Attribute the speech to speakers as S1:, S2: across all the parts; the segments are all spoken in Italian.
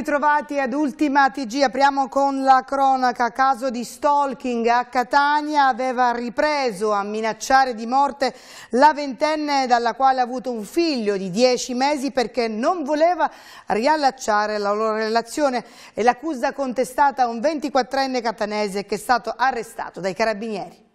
S1: ritrovati ad Ultima TG, apriamo con la cronaca, caso di stalking a Catania, aveva ripreso a minacciare di morte la ventenne dalla quale ha avuto un figlio di dieci mesi perché non voleva riallacciare la loro relazione e l'accusa contestata a un 24enne catanese che è stato arrestato dai carabinieri.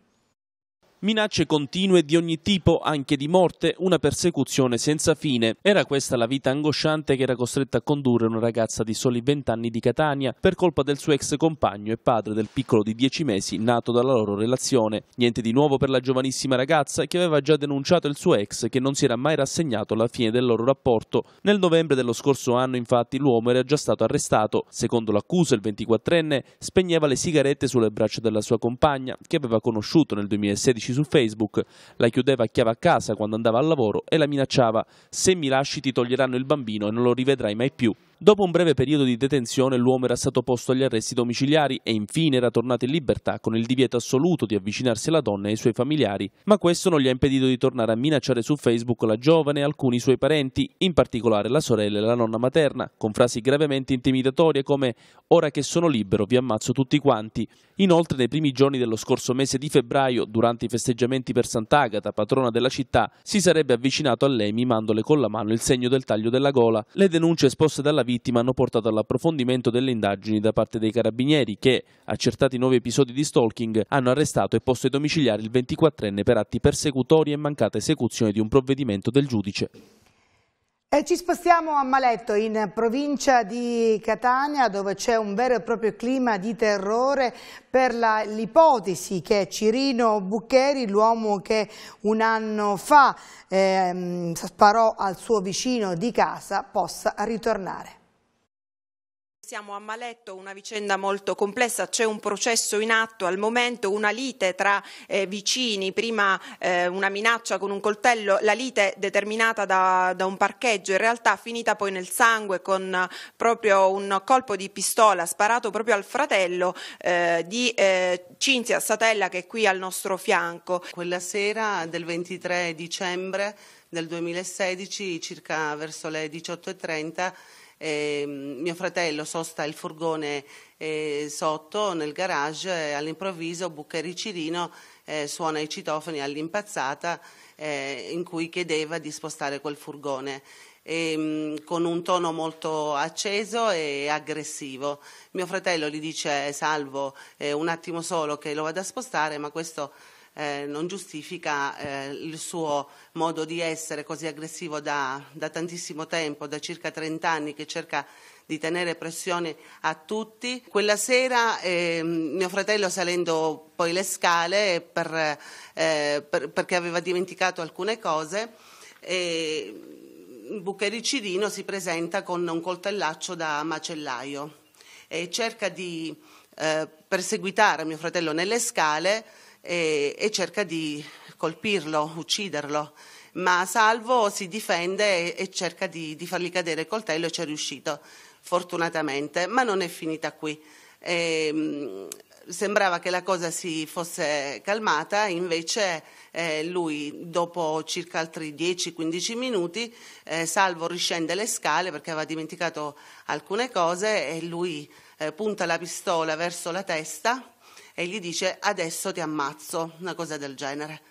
S2: Minacce continue di ogni tipo, anche di morte, una persecuzione senza fine. Era questa la vita angosciante che era costretta a condurre una ragazza di soli 20 anni di Catania per colpa del suo ex compagno e padre del piccolo di 10 mesi nato dalla loro relazione. Niente di nuovo per la giovanissima ragazza che aveva già denunciato il suo ex che non si era mai rassegnato alla fine del loro rapporto. Nel novembre dello scorso anno infatti l'uomo era già stato arrestato. Secondo l'accusa il 24enne spegneva le sigarette sulle braccia della sua compagna che aveva conosciuto nel 2016 su Facebook, la chiudeva a chiave a casa quando andava al lavoro e la minacciava se mi lasci ti toglieranno il bambino e non lo rivedrai mai più. Dopo un breve periodo di detenzione l'uomo era stato posto agli arresti domiciliari e infine era tornato in libertà con il divieto assoluto di avvicinarsi alla donna e ai suoi familiari, ma questo non gli ha impedito di tornare a minacciare su Facebook la giovane e alcuni suoi parenti, in particolare la sorella e la nonna materna, con frasi gravemente intimidatorie come «Ora che sono libero vi ammazzo tutti quanti». Inoltre nei primi giorni dello scorso mese di febbraio, durante i festeggiamenti per Sant'Agata, patrona della città, si sarebbe avvicinato a lei mimandole con la mano il segno del taglio della gola. Le denunce esposte dalla vittima hanno portato all'approfondimento delle indagini da parte dei carabinieri che, accertati nuovi episodi di stalking, hanno arrestato e posto ai domiciliari il 24enne per atti persecutori e mancata esecuzione di un provvedimento del giudice.
S1: E eh, ci spostiamo a Maletto, in provincia di Catania, dove c'è un vero e proprio clima di terrore per l'ipotesi che Cirino Buccheri, l'uomo che un anno fa eh, sparò al suo vicino di casa, possa ritornare.
S3: Siamo a Maletto, una vicenda molto complessa, c'è un processo in atto al momento, una lite tra eh, vicini, prima eh, una minaccia con un coltello, la lite determinata da, da, un parcheggio, in realtà finita poi nel sangue con eh, proprio un colpo di
S4: pistola sparato proprio al fratello eh, di eh, Cinzia Satella che è qui al nostro fianco. Quella sera del 23 dicembre del 2016, circa verso le 18.30, eh, mio fratello sosta il furgone eh, sotto nel garage, e all'improvviso Buccheri Cirino eh, suona i citofoni all'impazzata eh, in cui chiedeva di spostare quel furgone. E, ehm, con un tono molto acceso e aggressivo. Mio fratello gli dice eh, salvo eh, un attimo solo che lo vada a spostare, ma questo eh, non giustifica eh, il suo modo di essere così aggressivo da, da tantissimo tempo, da circa 30 anni che cerca di tenere pressione a tutti. Quella sera eh, mio fratello salendo poi le scale per, eh, per, perché aveva dimenticato alcune cose, eh, Buccheri Cirino si presenta con un coltellaccio da macellaio e cerca di eh, perseguitare mio fratello nelle scale e, e cerca di colpirlo, ucciderlo ma Salvo si difende e, cerca di, di, fargli cadere il coltello e ci è riuscito, fortunatamente, ma non è finita qui. E, ehm, sembrava che la cosa si fosse calmata, invece eh, lui dopo circa altri 10-15 minuti eh, Salvo riscende le scale perché aveva dimenticato alcune cose e lui eh, punta la pistola verso la testa e gli dice adesso ti ammazzo, una cosa del genere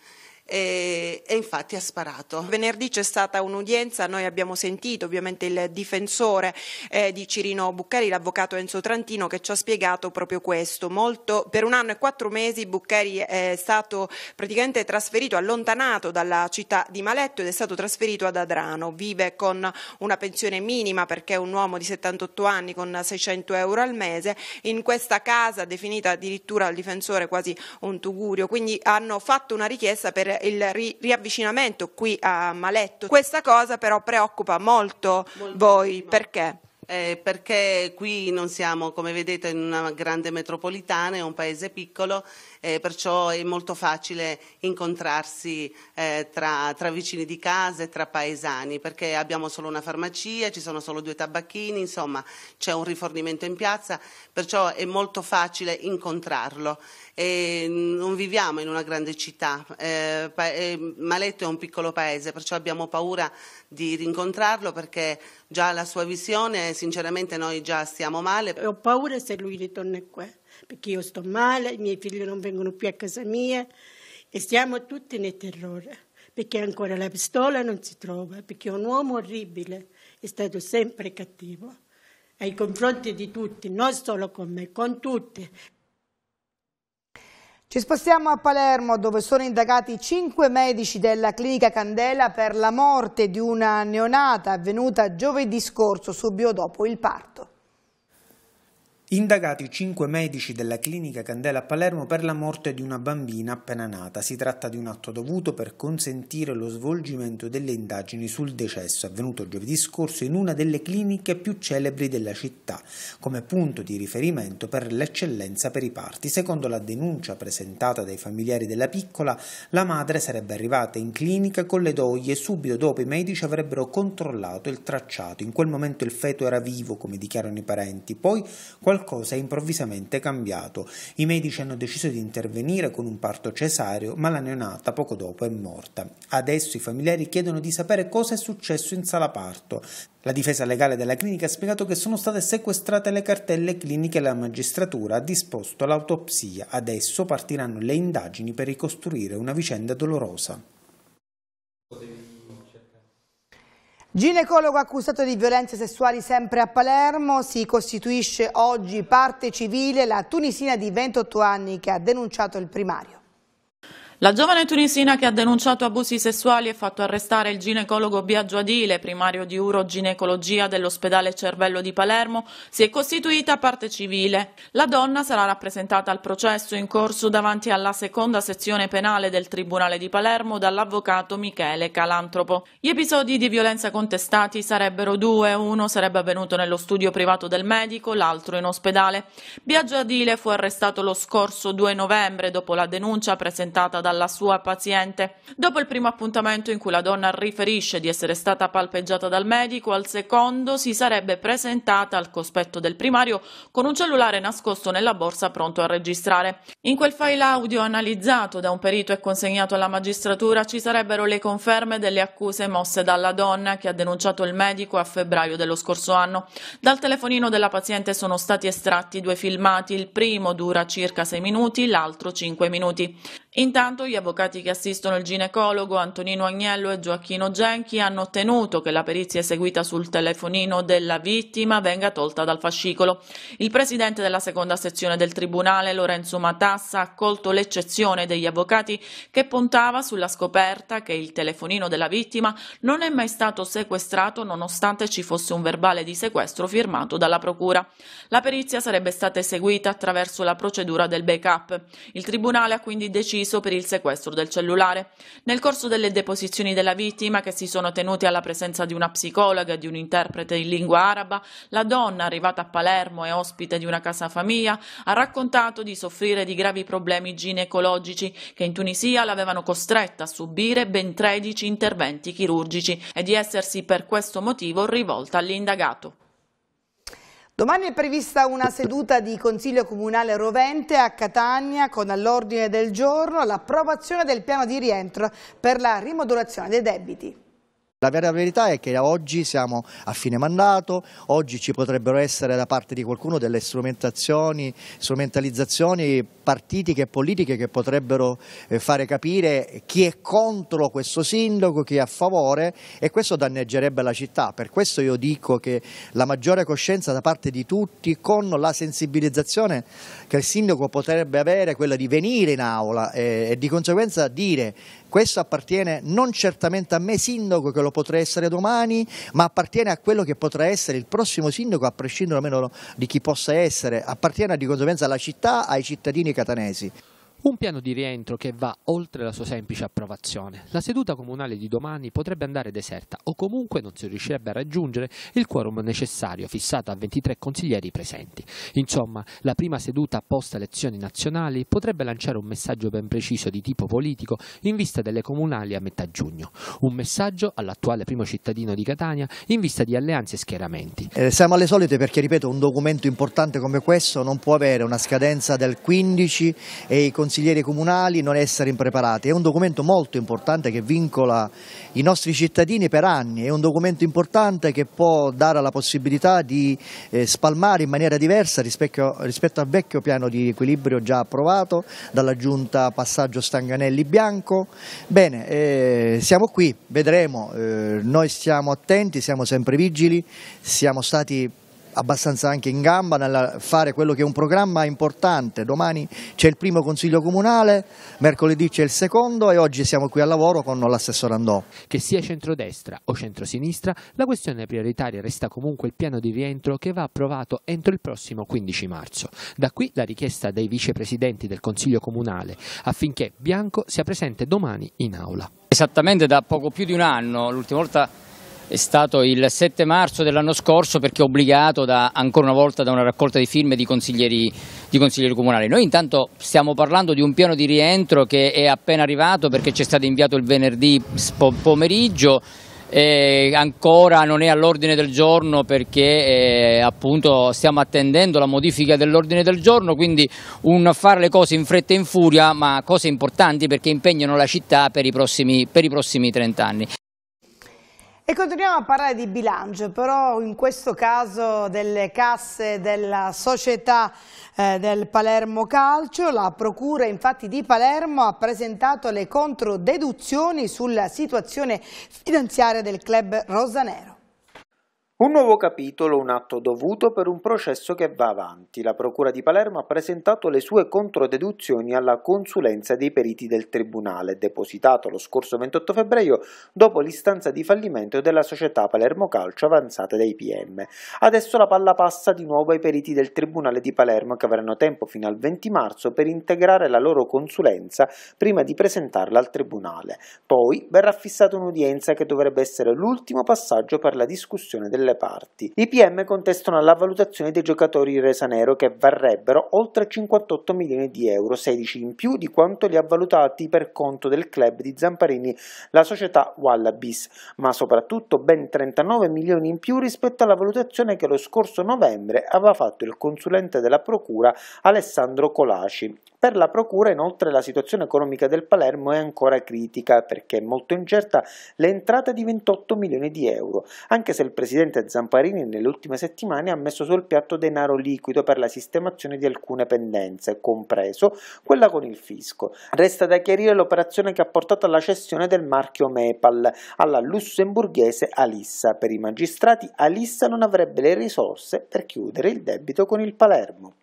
S4: e, e, infatti ha sparato. Venerdì c'è stata
S3: un'udienza, noi abbiamo sentito ovviamente il difensore eh, di Cirino Buccheri, l'avvocato Enzo Trantino, che ci ha spiegato proprio questo. Molto, per un anno e quattro mesi Buccheri è stato praticamente trasferito, allontanato dalla città di Maletto ed è stato trasferito ad Adrano. Vive con una pensione minima perché è un uomo di 78 anni con 600 euro al mese. In questa casa, definita addirittura al difensore quasi un tugurio, quindi hanno fatto una richiesta per il, ri, riavvicinamento qui a Maletto. Questa cosa
S4: però preoccupa molto, molto voi, prima. perché? Eh, perché qui non siamo, come vedete, in una grande metropolitana, è un paese piccolo, eh, perciò è molto facile incontrarsi eh, tra, tra, vicini di casa e tra paesani, perché abbiamo solo una farmacia, ci sono solo due tabacchini, insomma c'è un rifornimento in piazza, perciò è molto facile incontrarlo eh, non viviamo in una grande città, eh, eh, Maletto è un piccolo paese, perciò abbiamo paura di rincontrarlo perché già la sua visione, sinceramente noi già stiamo male. Ho paura se lui ritorna qua, perché io sto male, i miei figli non vengono più a casa mia
S1: e stiamo tutti nel terrore, perché ancora la pistola non si trova, perché è un uomo orribile, è stato sempre cattivo ai confronti di tutti, non solo con me, con tutti. Ci spostiamo a Palermo dove sono indagati cinque medici della clinica Candela per la morte di una neonata avvenuta giovedì scorso subito dopo il parto.
S5: Indagati cinque medici della clinica Candela a Palermo per la morte di una bambina appena nata. Si tratta di un atto dovuto per consentire lo svolgimento delle indagini sul decesso avvenuto giovedì scorso in una delle cliniche più celebri della città, come punto di riferimento per l'eccellenza per i parti. Secondo la denuncia presentata dai familiari della piccola, la madre sarebbe arrivata in clinica con le doglie e subito dopo i medici avrebbero controllato il tracciato. In quel momento il feto era vivo, come dichiarano i parenti. Poi qualcuno qualcosa è improvvisamente cambiato. I medici hanno deciso di intervenire con un parto cesareo, ma la neonata poco dopo è morta. Adesso i familiari chiedono di sapere cosa è successo in sala parto. La difesa legale della clinica ha spiegato che sono state sequestrate le cartelle cliniche e la magistratura ha disposto l'autopsia. Adesso partiranno le indagini per ricostruire una vicenda dolorosa.
S1: Ginecologo accusato di violenze sessuali sempre a Palermo, si costituisce oggi parte civile la tunisina di 28 anni che ha denunciato il primario.
S6: La giovane tunisina che ha denunciato abusi sessuali e fatto arrestare il ginecologo Biagio Adile, primario di uroginecologia dell'ospedale Cervello di Palermo, si è costituita parte civile. La donna sarà rappresentata al processo in corso davanti alla seconda sezione penale del Tribunale di Palermo dall'avvocato Michele Calantropo. Gli episodi di violenza contestati sarebbero due, uno sarebbe avvenuto nello studio privato del medico, l'altro in ospedale. Biagio Adile fu arrestato lo scorso 2 novembre dopo la denuncia presentata dalla alla sua paziente. Dopo il primo appuntamento in cui la donna riferisce di essere stata palpeggiata dal medico, al secondo si sarebbe presentata al cospetto del primario con un cellulare nascosto nella borsa pronto a registrare. In quel file audio analizzato da un perito e consegnato alla magistratura ci sarebbero le conferme delle accuse mosse dalla donna che ha denunciato il medico a febbraio dello scorso anno. Dal telefonino della paziente sono stati estratti due filmati, il primo dura circa 6 minuti, l'altro 5 minuti. Intanto gli avvocati che assistono il ginecologo Antonino Agnello e Gioacchino Genchi hanno ottenuto che la perizia eseguita sul telefonino della vittima venga tolta dal fascicolo. Il presidente della seconda sezione del tribunale, Lorenzo Matassa, ha accolto l'eccezione degli avvocati che puntava sulla scoperta che il telefonino della vittima non è mai stato sequestrato nonostante ci fosse un verbale di sequestro firmato dalla procura. La perizia sarebbe stata eseguita attraverso la procedura del backup. Il tribunale ha quindi deciso avviso per il sequestro del cellulare. Nel corso delle deposizioni della vittima, che si sono tenute alla presenza di una psicologa e di un interprete in lingua araba, la donna, arrivata a Palermo e ospite di una casa famiglia, ha raccontato di soffrire di gravi problemi ginecologici che in Tunisia l'avevano costretta a subire ben 13 interventi chirurgici e di essersi per questo motivo rivolta all'indagato.
S1: Domani è prevista una seduta di Consiglio Comunale Rovente a Catania con all'ordine del giorno l'approvazione del piano di rientro per la rimodulazione dei debiti.
S7: La vera verità è che oggi siamo a fine mandato, oggi ci potrebbero essere da parte di qualcuno delle strumentazioni, strumentalizzazioni partitiche e politiche che potrebbero eh, fare capire chi è contro questo sindaco, chi è a favore e questo danneggerebbe la città. Per questo io dico che la maggiore coscienza da parte di tutti con la sensibilizzazione che il sindaco potrebbe avere, quella di venire in aula eh, e di conseguenza dire questo appartiene non certamente a me sindaco che lo potrei essere domani, ma appartiene a quello che potrà essere il prossimo sindaco a prescindere almeno di chi possa essere, appartiene di conseguenza alla città, ai cittadini catanesi.
S8: Un piano di rientro che va oltre la sua semplice approvazione. La seduta comunale di domani potrebbe andare deserta o comunque non si riuscirebbe a raggiungere il quorum necessario fissato a 23 consiglieri presenti. Insomma, la prima seduta post elezioni nazionali potrebbe lanciare un messaggio ben preciso di tipo politico in vista delle comunali a metà giugno. Un messaggio all'attuale primo cittadino di Catania in vista di alleanze e schieramenti.
S7: Eh, siamo alle solite perché, ripeto, un documento importante come questo non può avere una scadenza del 15 e i consiglieri consiglieri comunali non essere impreparati. È un documento molto importante che vincola i nostri cittadini per anni, è un documento importante che può dare la possibilità di eh, spalmare in maniera diversa rispetto, rispetto, al vecchio piano di equilibrio già approvato dalla giunta passaggio Stanganelli Bianco. Bene, eh, siamo qui, vedremo, eh, noi stiamo attenti, siamo sempre vigili, siamo stati abbastanza anche in gamba nel fare quello che è un programma importante. Domani c'è il primo consiglio comunale, mercoledì
S8: c'è il secondo e oggi siamo qui al lavoro con l'assessore Andò. Che sia centrodestra o centrosinistra, la questione prioritaria resta comunque il piano di rientro che va approvato entro il prossimo 15 marzo. Da qui la richiesta dei vicepresidenti del Consiglio Comunale affinché Bianco sia presente domani in aula. Esattamente da poco più di un anno, l'ultima volta è stato il 7 marzo dell'anno scorso perché obbligato da, ancora una volta da una raccolta di firme di consiglieri, di consiglieri, comunali. Noi intanto stiamo parlando di un piano di rientro che è appena arrivato perché ci è stato inviato il venerdì pomeriggio. Eh, ancora non è all'ordine del giorno perché eh, appunto stiamo attendendo la modifica dell'ordine del giorno, quindi un fare le cose in fretta e in furia, ma cose importanti perché impegnano la città per i prossimi, per i prossimi 30 anni.
S1: E continuiamo a parlare di bilancio, però in questo caso delle casse della società eh, del Palermo Calcio, la Procura infatti di Palermo ha presentato le controdeduzioni sulla situazione finanziaria del club rosanero.
S5: Un nuovo capitolo, un atto dovuto per un processo che va avanti. La Procura di Palermo ha presentato le sue controdeduzioni alla consulenza dei periti del Tribunale, depositato lo scorso 28 febbraio dopo l'istanza di fallimento della società Palermo Calcio avanzata dai PM. Adesso la palla passa di nuovo ai periti del Tribunale di Palermo che avranno tempo fino al 20 marzo per integrare la loro consulenza prima di presentarla al Tribunale. Poi verrà fissata un'udienza che dovrebbe essere l'ultimo passaggio per la discussione della delle parti. I PM contestano la valutazione dei giocatori di Nero che varrebbero oltre 58 milioni di euro, 16 in più di quanto li ha valutati per conto del club di Zamparini la società Wallabies, ma soprattutto ben 39 milioni in più rispetto alla valutazione che lo scorso novembre aveva fatto il consulente della procura Alessandro Colaci. Per la procura inoltre la situazione economica del Palermo è ancora critica perché è molto incerta l'entrata di 28 milioni di euro, anche se il presidente Presidente Zamparini nelle ultime settimane ha messo sul piatto denaro liquido per la sistemazione di alcune pendenze, compreso quella con il fisco. Resta da chiarire l'operazione che ha portato alla cessione del marchio Mepal alla lussemburghese Alissa. Per i magistrati Alissa non avrebbe le risorse per chiudere il debito con il Palermo.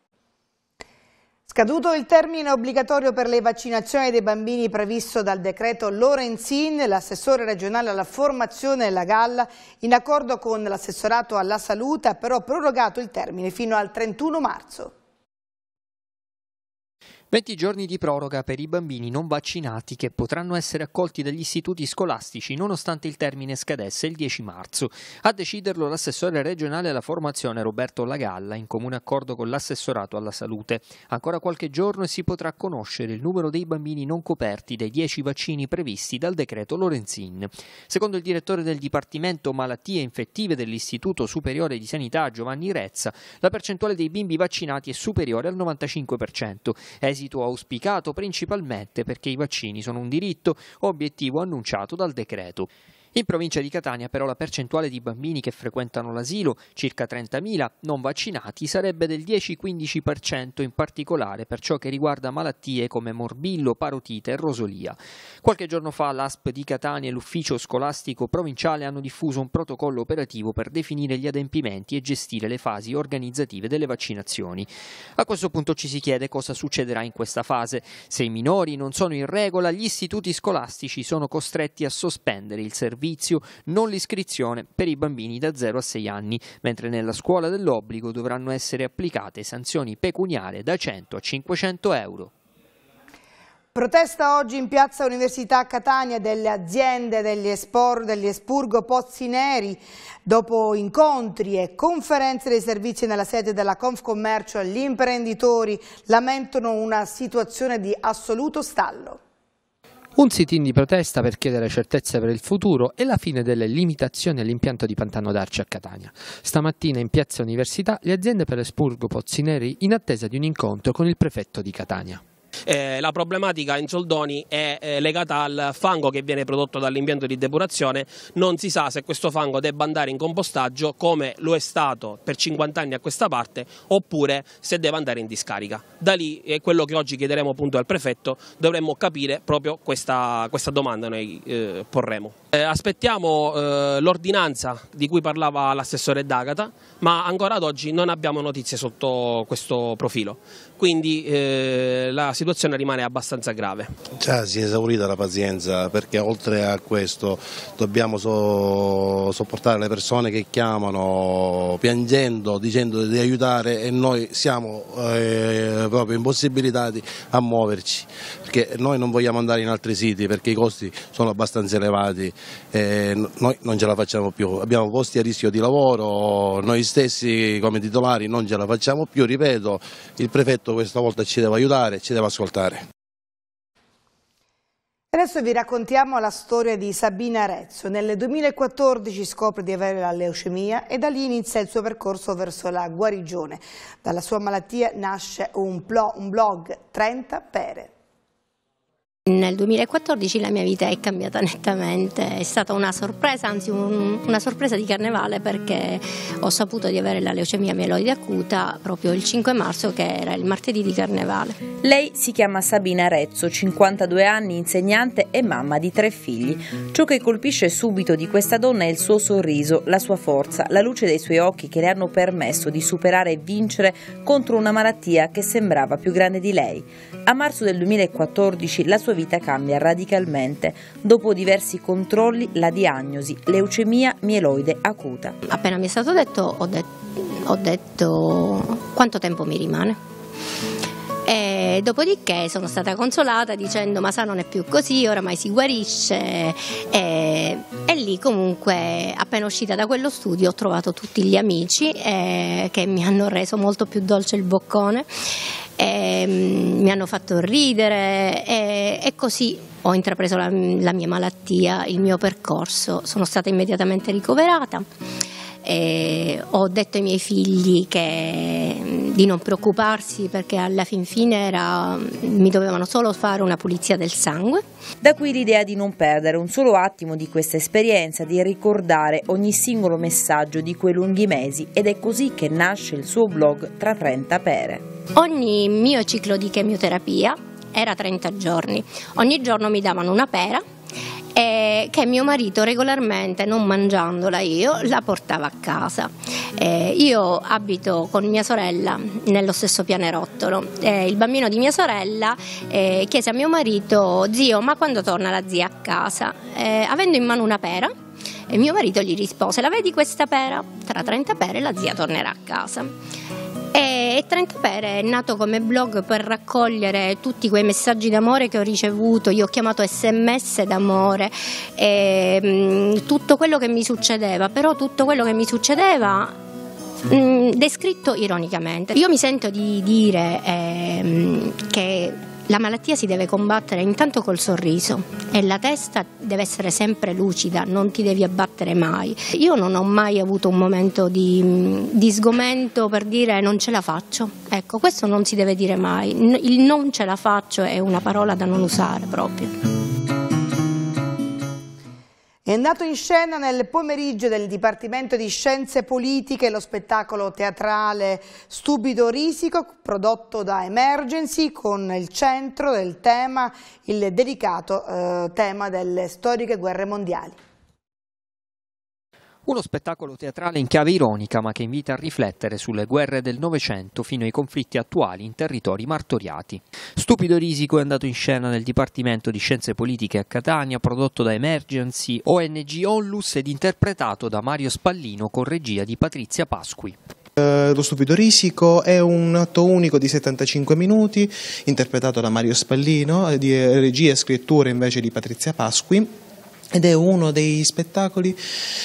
S1: Scaduto il termine obbligatorio per le vaccinazioni dei bambini previsto dal decreto Lorenzin, l'assessore regionale alla formazione della Galla, in accordo con l'assessorato alla salute, ha però prorogato il termine fino al 31 marzo.
S9: 20 giorni di proroga per i bambini non vaccinati che potranno essere accolti dagli istituti scolastici nonostante il termine scadesse il 10 marzo. A deciderlo l'assessore regionale alla formazione Roberto Lagalla in comune accordo con l'assessorato alla salute. Ancora qualche giorno e si potrà conoscere il numero dei bambini non coperti dai 10 vaccini previsti dal decreto Lorenzin. Secondo il direttore del Dipartimento Malattie Infettive dell'Istituto Superiore di Sanità Giovanni Rezza, la percentuale dei bimbi vaccinati è superiore al 95%. Esi esito auspicato principalmente perché i vaccini sono un diritto obiettivo annunciato dal decreto. In provincia di Catania però la percentuale di bambini che frequentano l'asilo, circa 30.000 non vaccinati, sarebbe del 10-15% in particolare per ciò che riguarda malattie come morbillo, parotite e rosolia. Qualche giorno fa l'ASP di Catania e l'ufficio scolastico provinciale hanno diffuso un protocollo operativo per definire gli adempimenti e gestire le fasi organizzative delle vaccinazioni. A questo punto ci si chiede cosa succederà in questa fase. Se i minori non sono in regola, gli istituti scolastici sono costretti a sospendere il servizio servizio, non l'iscrizione per i bambini da 0 a 6 anni, mentre nella scuola dell'obbligo dovranno essere applicate sanzioni pecuniarie da 100 a 500 euro.
S1: Protesta oggi in piazza Università Catania delle aziende degli, espurgo Pozzi Neri dopo incontri e conferenze dei servizi nella sede della Confcommercio gli imprenditori lamentano una situazione di assoluto stallo.
S8: Un sit-in di protesta per chiedere certezze per il futuro e la fine delle limitazioni all'impianto di Pantano d'Arci a Catania. Stamattina in Piazza Università le aziende per Esburgo Pozzineri in attesa di un incontro con il prefetto di Catania.
S2: Eh, la problematica in soldoni è eh, legata al fango che viene prodotto dall'impianto di depurazione, non si sa se questo fango debba andare in compostaggio come lo è stato per 50 anni a questa parte oppure se deve andare in discarica. Da lì è quello che oggi chiederemo appunto al prefetto, dovremmo capire proprio questa, questa domanda noi eh, porremo. Eh, aspettiamo eh, l'ordinanza di cui parlava l'assessore D'Agata, ma ancora ad oggi non abbiamo notizie sotto questo profilo, quindi eh, la situazione rimane abbastanza grave. Già si è esaurita la pazienza perché oltre a questo dobbiamo so sopportare le persone che chiamano piangendo, dicendo di aiutare e noi siamo eh, proprio impossibilitati a muoverci perché noi non vogliamo andare in altri siti perché i costi sono abbastanza elevati, eh, noi non ce la facciamo più, abbiamo posti a rischio di lavoro, noi stessi come titolari non ce la facciamo più, ripeto, il prefetto questa volta ci deve aiutare, ci deve ascoltare.
S1: Adesso vi raccontiamo la storia di Sabina Arezzo. Nel 2014 scopre di avere la leucemia e da lì inizia il suo percorso verso la guarigione. Dalla sua malattia nasce un blog 30 Pere.
S10: Nel 2014 la mia vita è cambiata nettamente, è stata una sorpresa, anzi un, una sorpresa di carnevale perché ho saputo di avere la leucemia mieloide acuta proprio il 5 marzo che era il martedì di carnevale. Lei si chiama Sabina Rezzo, 52 anni,
S3: insegnante e mamma di tre figli. Ciò che colpisce subito di questa donna è il suo sorriso, la sua forza, la luce dei suoi occhi che le hanno permesso di superare e vincere contro una malattia che sembrava più grande di lei. A marzo del 2014 la sua sua vita cambia radicalmente. Dopo diversi controlli, la diagnosi, leucemia mieloide
S10: acuta. Appena mi è stato detto, ho, de ho detto quanto tempo mi rimane. E dopodiché sono stata consolata dicendo ma sa non è più così, oramai si guarisce e, e lì comunque appena uscita da quello studio ho trovato tutti gli amici eh, che mi hanno reso molto più dolce il boccone e, ehm, mi hanno fatto ridere e, e così ho intrapreso la, la mia malattia, il mio percorso, sono stata immediatamente ricoverata. E ho detto ai miei figli che di non preoccuparsi perché alla fin fine era, mi dovevano solo fare una pulizia del sangue. Da qui l'idea di non perdere un solo attimo di questa esperienza, di ricordare ogni
S3: singolo messaggio di quei lunghi mesi ed è così che nasce il suo blog Tra 30 Pere.
S10: Ogni mio ciclo di chemioterapia era 30 giorni, ogni giorno mi davano una pera eh, che mio marito regolarmente, non mangiandola io, la portava a casa. Eh, io abito con mia sorella nello stesso pianerottolo. Eh, il bambino di mia sorella eh, chiese a mio marito, zio, ma quando torna la zia a casa? Eh, avendo in mano una pera, e mio marito gli rispose, la vedi questa pera? Tra 30 pere la zia tornerà a casa. E 30 è nato come blog per raccogliere tutti quei messaggi d'amore che ho ricevuto, io ho chiamato sms d'amore, e, ehm, mh, tutto quello che mi succedeva, però tutto quello che mi succedeva mh, mm, descritto ironicamente. Io mi sento di dire eh, che la malattia si deve combattere intanto col sorriso e la testa deve essere sempre lucida, non ti devi abbattere mai. Io non ho mai avuto un momento di, di sgomento per dire non ce la faccio. Ecco, questo non si deve dire mai. Il non ce la faccio è una parola da non usare proprio. È andato in scena nel pomeriggio del
S1: Dipartimento di Scienze Politiche lo spettacolo teatrale Stupido Risico prodotto da Emergency con il centro del tema, il delicato eh, tema delle storiche guerre mondiali.
S6: Uno
S9: spettacolo teatrale in chiave ironica ma che invita a riflettere sulle guerre del Novecento fino ai conflitti attuali in territori martoriati. Stupido Risico è andato in scena nel Dipartimento di Scienze Politiche a Catania, prodotto da Emergency, ONG Onlus ed interpretato da Mario Spallino con regia di Patrizia Pasqui.
S5: Eh, lo stupido risico è un atto unico di 75 minuti interpretato da Mario Spallino, di regia e scrittura invece di Patrizia Pasqui ed è uno dei spettacoli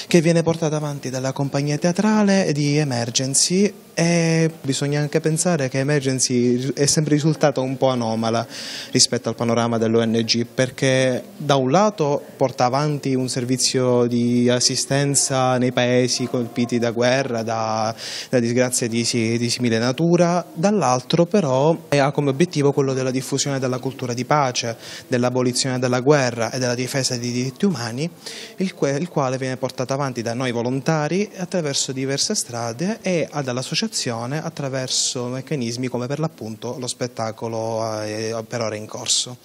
S5: che viene portato avanti dalla compagnia teatrale di Emergency e bisogna anche pensare che Emergency è sempre risultata un po' anomala rispetto al panorama dell'ONG perché da un lato porta avanti un servizio di assistenza nei paesi colpiti da guerra, da, da disgrazie di, di, simile natura, dall'altro però ha come obiettivo quello della diffusione della cultura di pace, dell'abolizione della guerra e della difesa dei diritti umani, il, que, il quale viene portato avanti da noi volontari attraverso diverse strade e dalla società dissociazione attraverso meccanismi come per l'appunto lo spettacolo eh, per ore in corso.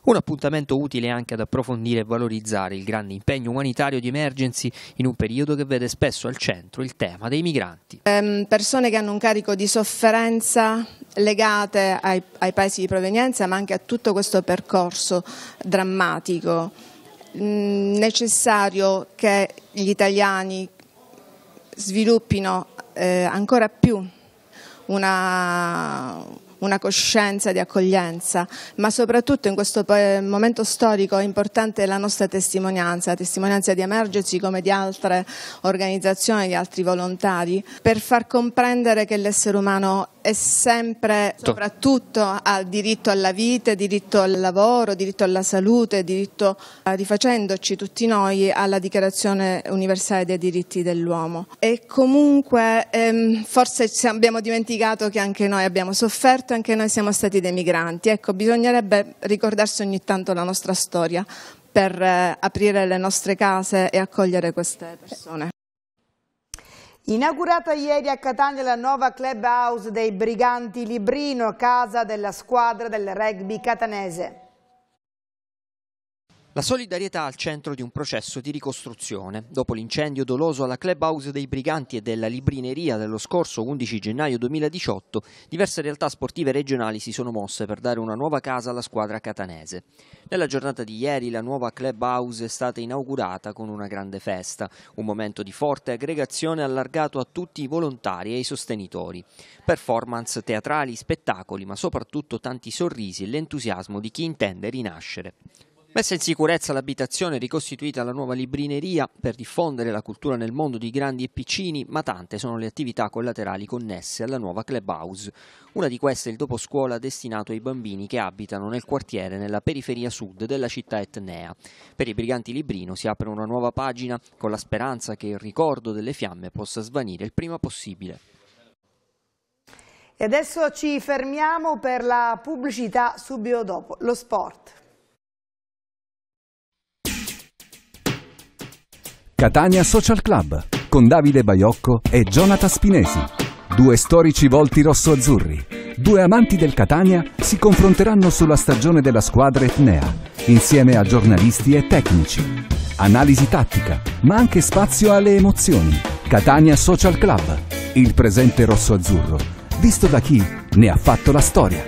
S5: Un appuntamento
S9: utile anche ad approfondire e valorizzare il grande impegno umanitario di Emergency in un periodo che vede spesso al centro il tema dei migranti.
S11: Ehm, persone che hanno un carico di sofferenza legate ai, ai paesi di provenienza, ma anche a tutto questo percorso drammatico. Mh, mm, necessario che gli italiani sviluppino eh, ancora più una, una coscienza di accoglienza, ma soprattutto in questo momento storico è importante la nostra testimonianza, la testimonianza di Emergency come di altre organizzazioni, di altri volontari, per far comprendere che l'essere umano è sempre, soprattutto, ha diritto alla vita, diritto al lavoro, diritto alla salute, diritto, rifacendoci tutti noi, alla Dichiarazione Universale dei Diritti dell'Uomo. E comunque ehm, forse abbiamo dimenticato che anche noi abbiamo sofferto certo anche noi siamo stati dei migranti, ecco, bisognerebbe ricordarsi ogni tanto la nostra storia per eh, aprire le nostre case e accogliere queste persone.
S1: Inaugurata ieri a Catania la nuova club house dei Briganti Librino, casa della squadra del rugby catanese.
S9: La solidarietà al centro di un processo di ricostruzione. Dopo l'incendio doloso alla clubhouse dei Briganti e della Librineria dello scorso 11 gennaio 2018, diverse realtà sportive regionali si sono mosse per dare una nuova casa alla squadra catanese. Nella giornata di ieri la nuova clubhouse è stata inaugurata con una grande festa, un momento di forte aggregazione allargato a tutti i volontari e i sostenitori. Performance teatrali, spettacoli, ma soprattutto tanti sorrisi e l'entusiasmo di chi intende rinascere. Messa in sicurezza l'abitazione, ricostituita la nuova librineria per diffondere la cultura nel mondo di grandi e piccini, ma tante sono le attività collaterali connesse alla nuova clubhouse. Una di queste è il doposcuola destinato ai bambini che abitano nel quartiere nella periferia sud della città etnea. Per i briganti Librino si apre una nuova pagina con la speranza che il ricordo delle fiamme possa svanire il prima possibile.
S1: E adesso ci fermiamo per la pubblicità subito dopo, lo sport.
S12: Catania Social Club con Davide Baiocco e Jonathan Spinesi. Due storici volti rosso-azzurri, due amanti del Catania si confronteranno sulla stagione della squadra etnea, insieme a giornalisti e tecnici. Analisi tattica, ma anche spazio alle emozioni. Catania Social Club, il presente rosso-azzurro, visto da chi ne ha fatto la storia.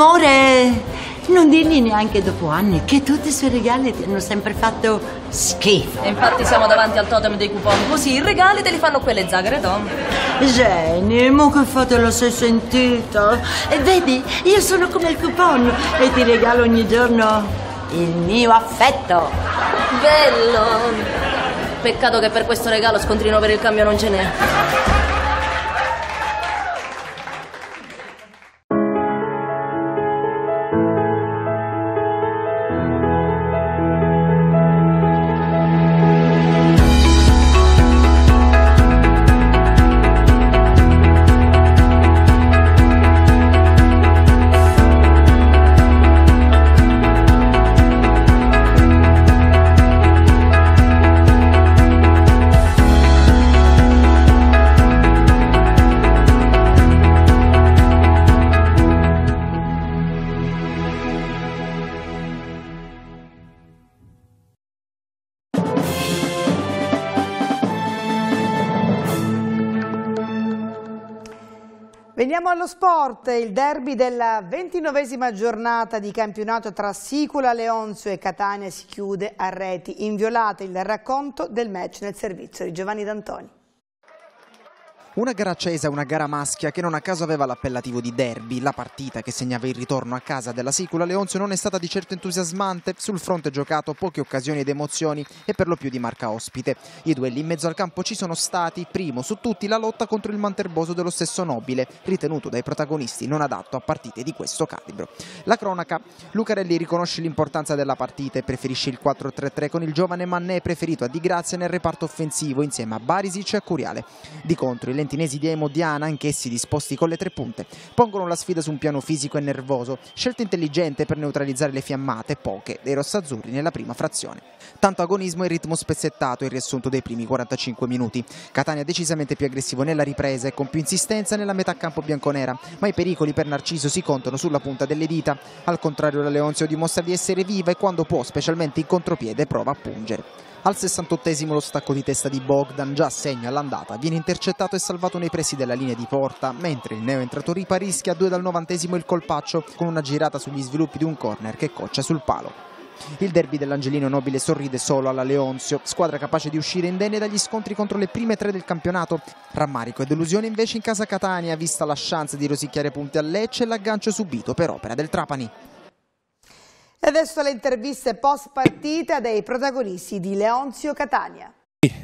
S3: Amore, non dirgli neanche dopo anni che tutti i suoi regali ti hanno sempre fatto schifo. E infatti siamo davanti
S6: al totem dei coupon,
S12: così i regali te li fanno quelle zagre dom.
S3: Geni, mo che foto lo sei sentito? E vedi, io sono come il coupon e ti regalo ogni giorno
S10: il mio affetto. Bello! Peccato che per questo regalo scontrino per il cambio non ce n'è.
S1: Torniamo allo sport, il derby della ventinovesima giornata di campionato tra Sicula, Leonzio e Catania si chiude a reti inviolate, il racconto del match nel servizio di Giovanni D'Antoni.
S12: Una gara accesa, una gara maschia che non a caso aveva l'appellativo di derby. La partita che segnava il ritorno a casa della Sicula Leonzio non è stata di certo entusiasmante, sul fronte giocato poche occasioni ed emozioni e per lo più di marca ospite. I duelli in mezzo al campo ci sono stati, primo su tutti la lotta contro il Manterboso dello stesso Nobile, ritenuto dai protagonisti non adatto a partite di questo calibro. La cronaca, Lucarelli riconosce l'importanza della partita e preferisce il 4-3-3 con il giovane Mannè preferito a Di Grazia nel reparto offensivo insieme a Barisic e a Curiale. Di contro il trentinesi di Emodiana, anch'essi disposti con le tre punte, pongono la sfida su un piano fisico e nervoso, scelta intelligente per neutralizzare le fiammate, poche, dei rossazzurri nella prima frazione. Tanto agonismo e ritmo spezzettato il riassunto dei primi 45 minuti. Catania decisamente più aggressivo nella ripresa e con più insistenza nella metà campo bianconera, ma i pericoli per Narciso si contano sulla punta delle dita. Al contrario la Leonzio dimostra di essere viva e quando può, specialmente in contropiede, prova a pungere. Al 68 lo stacco di testa di Bogdan, già a segno all'andata, viene intercettato e salvato nei pressi della linea di porta, mentre il neo entrato Ripa rischia a due dal 90 il colpaccio con una girata sugli sviluppi di un corner che coccia sul palo. Il derby dell'Angelino Nobile sorride solo alla Leonzio, squadra capace di uscire indenne dagli scontri contro le prime tre del campionato. Rammarico e delusione invece in casa Catania, vista la chance di rosicchiare punti a Lecce e l'aggancio subito per opera del Trapani
S1: adesso le interviste post partita dei protagonisti di Leonzio Catania.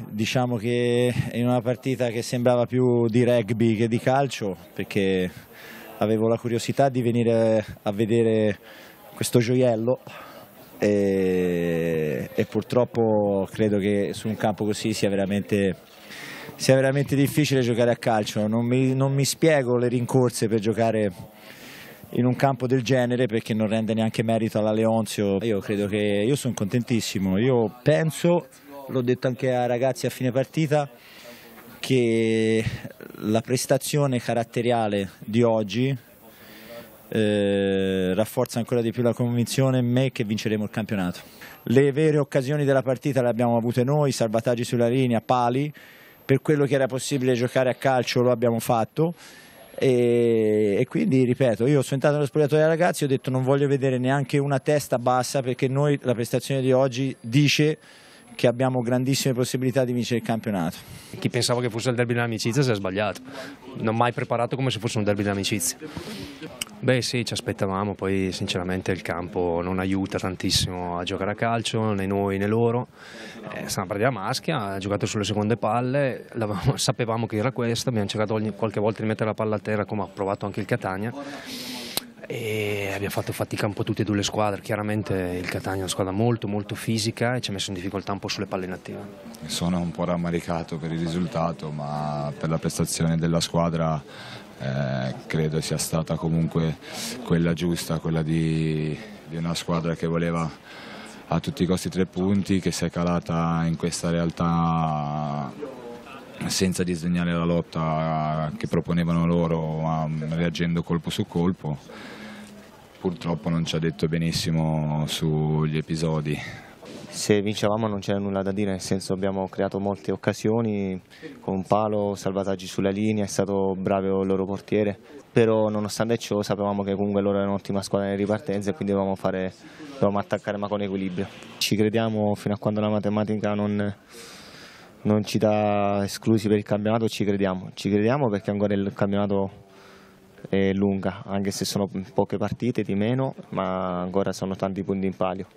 S13: Diciamo che in una partita che sembrava più di rugby che di calcio, perché avevo la curiosità di venire a vedere questo gioiello e, e purtroppo credo che su un campo così sia veramente, sia veramente difficile giocare a calcio. Non mi, non mi spiego le rincorse per giocare a calcio in un campo del genere perché non rende neanche merito alla Leonzio. Io credo che io sono contentissimo, io penso, l'ho detto anche ai ragazzi a fine partita, che la prestazione caratteriale di oggi eh, rafforza ancora di più la convinzione in me che vinceremo il campionato. Le vere occasioni della partita le abbiamo avute noi, salvataggi sulla linea, pali, per quello che era possibile giocare a calcio lo abbiamo fatto. E, e, quindi ripeto io sono entrato nello spogliatoio dei ragazzi e ho detto non voglio vedere neanche una testa bassa perché noi la prestazione di oggi dice che abbiamo grandissime possibilità di vincere il campionato.
S8: Chi pensava che fosse il derby dell'amicizia si è sbagliato, non ho mai preparato come se fosse un derby dell'amicizia. Beh sì, ci aspettavamo, poi sinceramente il campo non aiuta tantissimo a giocare a calcio, né noi né loro. Eh, siamo partiti a maschia, ha giocato sulle seconde palle, sapevamo che era questa, abbiamo cercato ogni, qualche volta di mettere la palla a terra come ha provato anche il Catania e abbiamo fatto fatica un po' tutte e due le squadre. Chiaramente il Catania è una squadra molto molto fisica e ci ha messo in difficoltà un po' sulle palle inattive
S13: Sono un po' rammaricato per il risultato, ma per la prestazione della squadra eh, credo sia stata comunque quella giusta, quella di, di una squadra che voleva a tutti i costi tre punti, che si è calata in questa realtà senza disdegnare la lotta che proponevano loro, ma ehm, reagendo colpo su colpo. Purtroppo non ci ha detto benissimo sugli episodi, se vincevamo non c'era nulla da dire, nel senso abbiamo creato molte occasioni con un palo, salvataggi sulla linea, è stato bravo il loro portiere, però nonostante ciò sapevamo che comunque loro erano un'ottima squadra in ripartenza e quindi dovevamo, fare, dovevamo, attaccare ma con equilibrio. Ci crediamo fino a quando la matematica non, non ci dà esclusi per il campionato, ci crediamo, ci crediamo perché ancora il campionato è lunga, anche se sono poche partite di meno, ma ancora sono tanti punti in palio.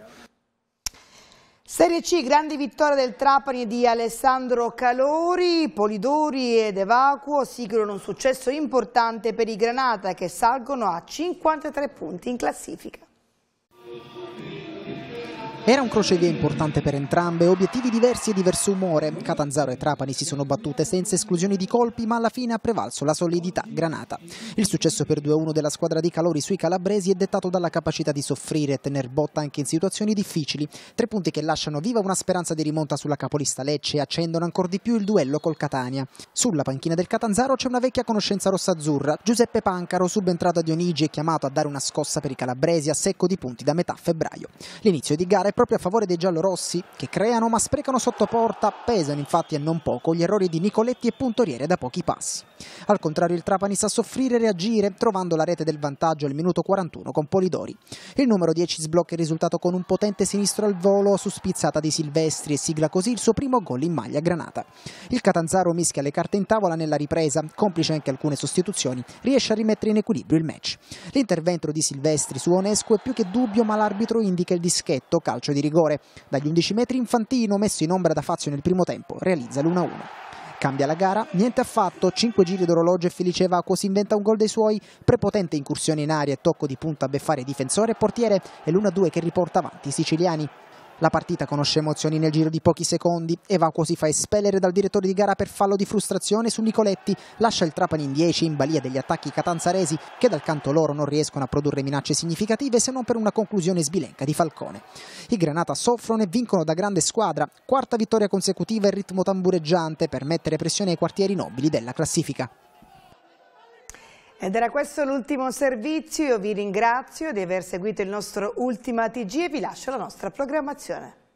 S1: Serie C, grande vittoria del Trapani di Alessandro Calori, Polidori ed Evacuo siglano un successo importante per i Granata che salgono a 53 punti in classifica.
S12: Era un crocevia importante per entrambe, obiettivi diversi e diverso umore. Catanzaro e Trapani si sono battute senza esclusioni di colpi, ma alla fine ha prevalso la solidità granata. Il successo per 2-1 della squadra di Calori sui calabresi è dettato dalla capacità di soffrire e tener botta anche in situazioni difficili. Tre punti che lasciano viva una speranza di rimonta sulla capolista Lecce e accendono ancora di più il duello col Catania. Sulla panchina del Catanzaro c'è una vecchia conoscenza rossa-azzurra. Giuseppe Pancaro, subentrato a Dionigi, è chiamato a dare una scossa per i calabresi a secco di punti da metà febbraio. L'inizio di gara è proprio a favore dei giallorossi, che creano ma sprecano sotto porta, pesano infatti e non poco gli errori di Nicoletti e Puntoriere da pochi passi. Al contrario il Trapani sa soffrire e reagire, trovando la rete del vantaggio al minuto 41 con Polidori. Il numero 10 sblocca il risultato con un potente sinistro al volo su spizzata di Silvestri e sigla così il suo primo gol in maglia granata. Il Catanzaro mischia le carte in tavola nella ripresa, complice anche alcune sostituzioni, riesce a rimettere in equilibrio il match. L'intervento di Silvestri su Onesco è più che dubbio ma l'arbitro indica il dischetto calcio calcio di rigore. Dagli 11 metri Infantino, messo in ombra da Fazio nel primo tempo, realizza l'1-1. Cambia la gara, niente affatto, 5 giri d'orologio e Felice Vacuo si inventa un gol dei suoi, prepotente incursione in aria e tocco di punta a beffare difensore e portiere e l'1-2 che riporta avanti i siciliani. La partita conosce emozioni nel giro di pochi secondi. Evacuo si fa espellere dal direttore di gara per fallo di frustrazione su Nicoletti. Lascia il Trapani in 10 in balia degli attacchi catanzaresi che dal canto loro non riescono a produrre minacce significative se non per una conclusione sbilenca di Falcone. I Granata soffrono e vincono da grande squadra. Quarta vittoria consecutiva e ritmo tambureggiante per mettere pressione ai quartieri nobili della classifica.
S1: Ed era questo l'ultimo servizio, io vi ringrazio di aver seguito il nostro Ultima TG e vi lascio la nostra programmazione.